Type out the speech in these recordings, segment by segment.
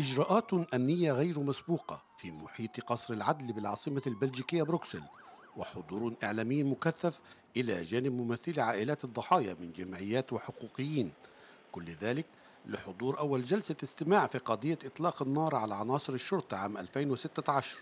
إجراءات أمنية غير مسبوقة في محيط قصر العدل بالعاصمة البلجيكية بروكسل وحضور إعلامي مكثف إلى جانب ممثلي عائلات الضحايا من جمعيات وحقوقيين كل ذلك لحضور أول جلسة استماع في قضية إطلاق النار على عناصر الشرطة عام 2016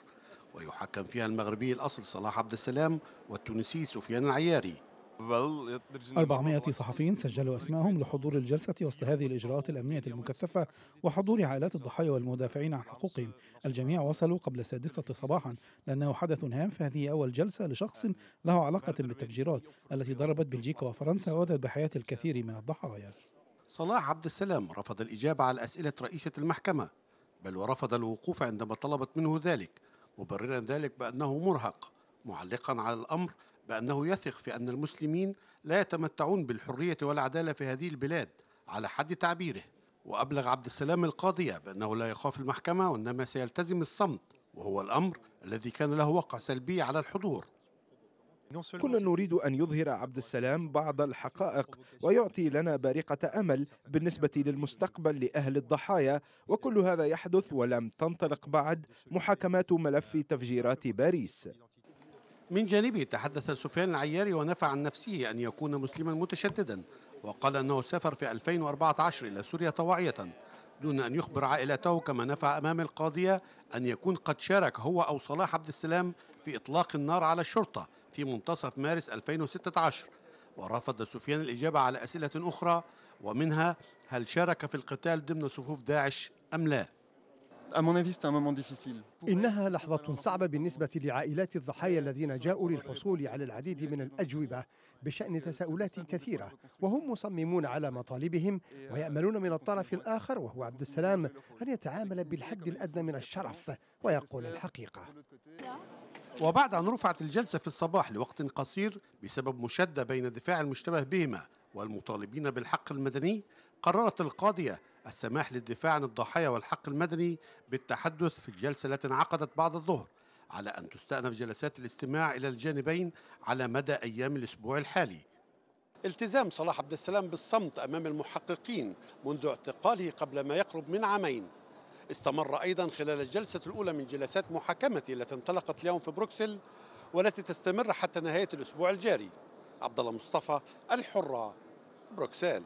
ويحكم فيها المغربي الأصل صلاح عبد السلام والتونسي سفيان العياري 400 صحفي سجلوا أسماءهم لحضور الجلسة وسط هذه الإجراءات الأمنية المكثفة وحضور عائلات الضحايا والمدافعين عن حقوقهم الجميع وصلوا قبل السادسة صباحا لأنه حدث هام فهذه أول جلسة لشخص له علاقة بالتفجيرات التي ضربت بلجيكا وفرنسا وأدت بحياة الكثير من الضحايا صلاح عبد السلام رفض الإجابة على أسئلة رئيسة المحكمة بل ورفض الوقوف عندما طلبت منه ذلك مبررا ذلك بأنه مرهق معلقا على الأمر بأنه يثق في أن المسلمين لا يتمتعون بالحرية والعدالة في هذه البلاد على حد تعبيره وأبلغ عبد السلام القاضية بأنه لا يخاف المحكمة وإنما سيلتزم الصمت وهو الأمر الذي كان له وقع سلبي على الحضور كنا نريد أن يظهر عبد السلام بعض الحقائق ويعطي لنا بارقة أمل بالنسبة للمستقبل لأهل الضحايا وكل هذا يحدث ولم تنطلق بعد محاكمات ملف تفجيرات باريس من جانبه تحدث سفيان العياري ونفى عن نفسه أن يكون مسلما متشددا وقال أنه سافر في 2014 إلى سوريا طواعية دون أن يخبر عائلته كما نفى أمام القاضية أن يكون قد شارك هو أو صلاح عبد السلام في إطلاق النار على الشرطة في منتصف مارس 2016 ورفض سفيان الإجابة على أسئلة أخرى ومنها هل شارك في القتال ضمن صفوف داعش أم لا إنها لحظة صعبة بالنسبة لعائلات الضحايا الذين جاءوا للحصول على العديد من الأجوبة بشأن تساؤلات كثيرة وهم مصممون على مطالبهم ويأملون من الطرف الآخر وهو عبد السلام أن يتعامل بالحد الأدنى من الشرف ويقول الحقيقة وبعد أن رفعت الجلسة في الصباح لوقت قصير بسبب مشدة بين الدفاع المشتبه بهما والمطالبين بالحق المدني قررت القاضية السماح للدفاع عن الضحايا والحق المدني بالتحدث في الجلسة التي انعقدت بعد الظهر على أن تستأنف جلسات الاستماع إلى الجانبين على مدى أيام الأسبوع الحالي التزام صلاح عبد السلام بالصمت أمام المحققين منذ اعتقاله قبل ما يقرب من عامين استمر أيضا خلال الجلسة الأولى من جلسات محاكمته التي انطلقت اليوم في بروكسل والتي تستمر حتى نهاية الأسبوع الجاري عبد الله مصطفى الحرة بروكسل